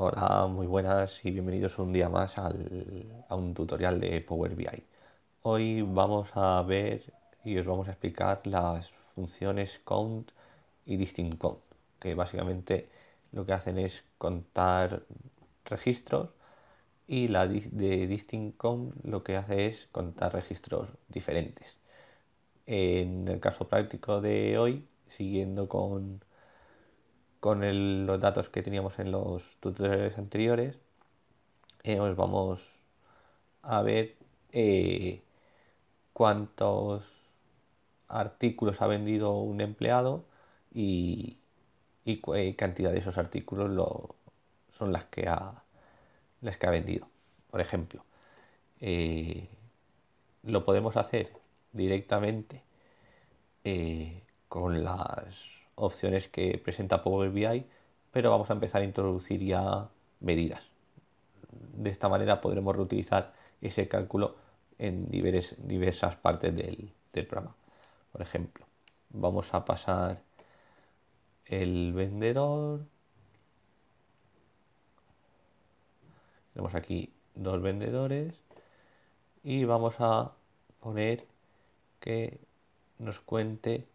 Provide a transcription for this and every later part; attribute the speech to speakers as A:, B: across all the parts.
A: Hola, muy buenas y bienvenidos un día más a un tutorial de Power BI. Hoy vamos a ver y os vamos a explicar las funciones count y distinct count, que básicamente lo que hacen es contar registros y la de distinct count lo que hace es contar registros diferentes. En el caso práctico de hoy, siguiendo con con los datos que teníamos en los tutoriales anteriores, eh, os vamos a ver eh, cuántos artículos ha vendido un empleado y, y qué eh, cantidad de esos artículos son las que, ha, que ha vendido. Por ejemplo, lo podemos hacer directamente con las opciones que presenta Power BI, pero vamos a empezar a introducir ya medidas. De esta manera podremos reutilizar ese cálculo en diversas partes del, del, programa. Por ejemplo, vamos a pasar el vendedor. Tenemos aquí dos vendedores y vamos a poner que nos cuente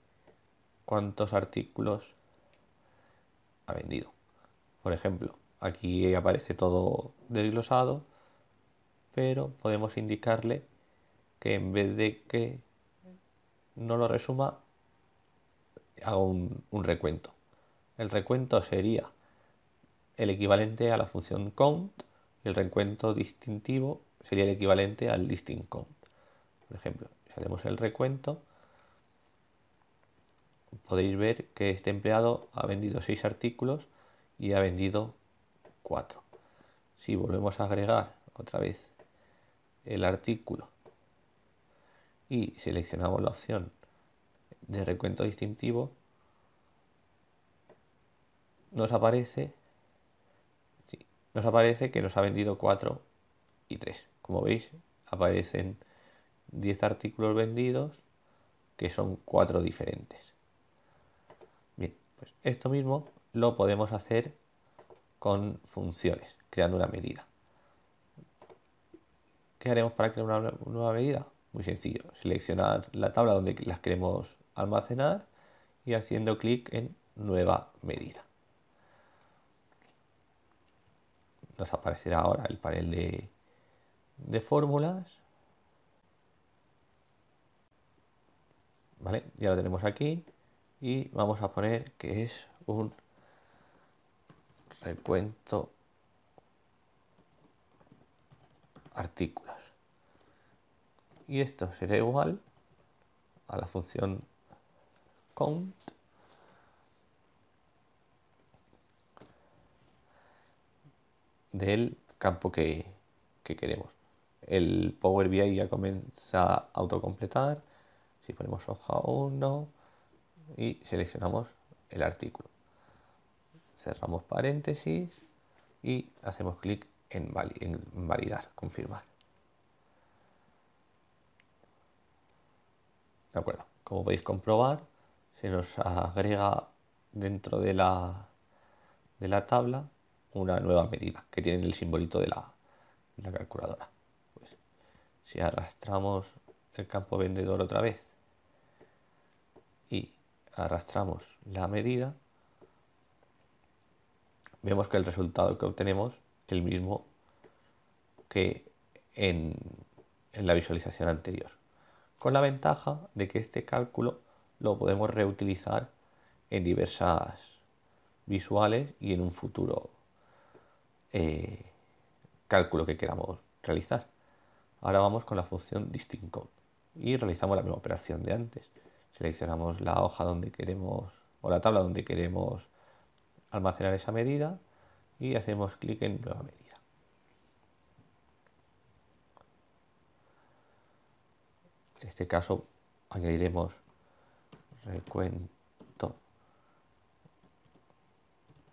A: cuántos artículos ha vendido. Por ejemplo, aquí aparece todo desglosado, pero podemos indicarle que en vez de que no lo resuma, hago un, recuento. El recuento sería el equivalente a la función count y el recuento distintivo sería el equivalente al distinct count. Por ejemplo, si hacemos el recuento, podéis ver que este empleado ha vendido 6 artículos y ha vendido 4. Si volvemos a agregar otra vez el artículo y seleccionamos la opción de recuento distintivo, nos aparece, nos aparece que nos ha vendido 4 y 3. Como veis, aparecen 10 artículos vendidos que son 4 diferentes. Pues esto mismo lo podemos hacer con funciones, creando una medida. ¿Qué haremos para crear una nueva medida? Muy sencillo, seleccionar la tabla donde las queremos almacenar y haciendo clic en nueva medida. Nos aparecerá ahora el panel de, de fórmulas. ¿Vale? Ya lo tenemos aquí y vamos a poner que es un recuento artículos y esto será igual a la función count del campo que, queremos el Power BI ya comienza a autocompletar si ponemos hoja 1 y seleccionamos el artículo. Cerramos paréntesis y hacemos clic en, validar, confirmar. De acuerdo, como podéis comprobar, se nos agrega dentro de la, de la tabla una nueva medida que tiene el simbolito de la, calculadora. Pues, si arrastramos el campo vendedor otra vez arrastramos la medida, vemos que el resultado que obtenemos es el mismo que en, la visualización anterior, con la ventaja de que este cálculo lo podemos reutilizar en diversas visuales y en un futuro eh, cálculo que queramos realizar. Ahora vamos con la función distinct y realizamos la misma operación de antes seleccionamos la hoja donde queremos o la tabla donde queremos almacenar esa medida y hacemos clic en nueva medida. En este caso añadiremos recuento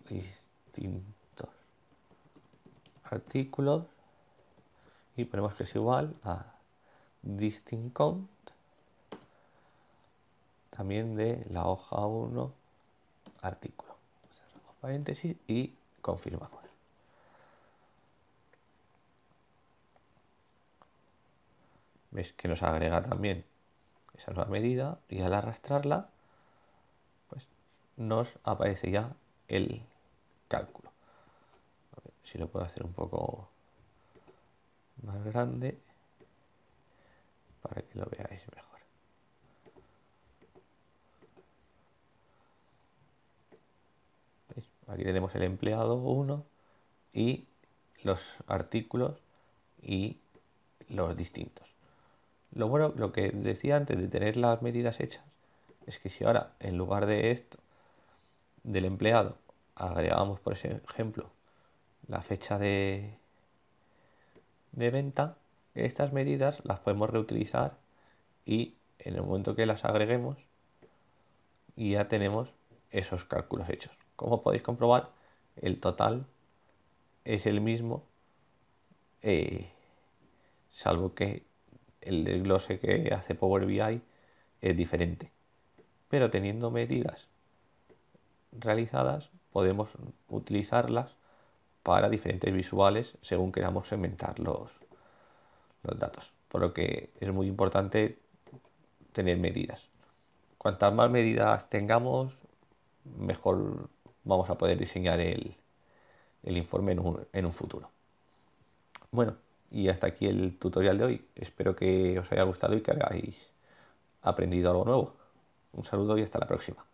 A: distintos artículos y ponemos que es igual a distincom también de la hoja 1, artículo. Cerramos paréntesis y confirmamos. ¿Ves que nos agrega también esa nueva medida? Y al arrastrarla, pues nos aparece ya el cálculo. si lo puedo hacer un poco más grande para que lo veáis mejor. Aquí tenemos el empleado 1 y los artículos y los distintos. Lo bueno, lo que decía antes de tener las medidas hechas, es que si ahora en lugar de esto, del empleado, agregamos por ejemplo la fecha de, de venta, estas medidas las podemos reutilizar y en el momento que las agreguemos ya tenemos esos cálculos hechos como podéis comprobar, el total es el mismo, eh, salvo que el desglose que hace Power BI es diferente. Pero teniendo medidas realizadas, podemos utilizarlas para diferentes visuales según queramos segmentar los datos. Por lo que es muy importante tener medidas. Cuantas más medidas tengamos, mejor vamos a poder diseñar el, informe en un, en un futuro. Bueno, y hasta aquí el tutorial de hoy. Espero que os haya gustado y que hayáis aprendido algo nuevo. Un saludo y hasta la próxima.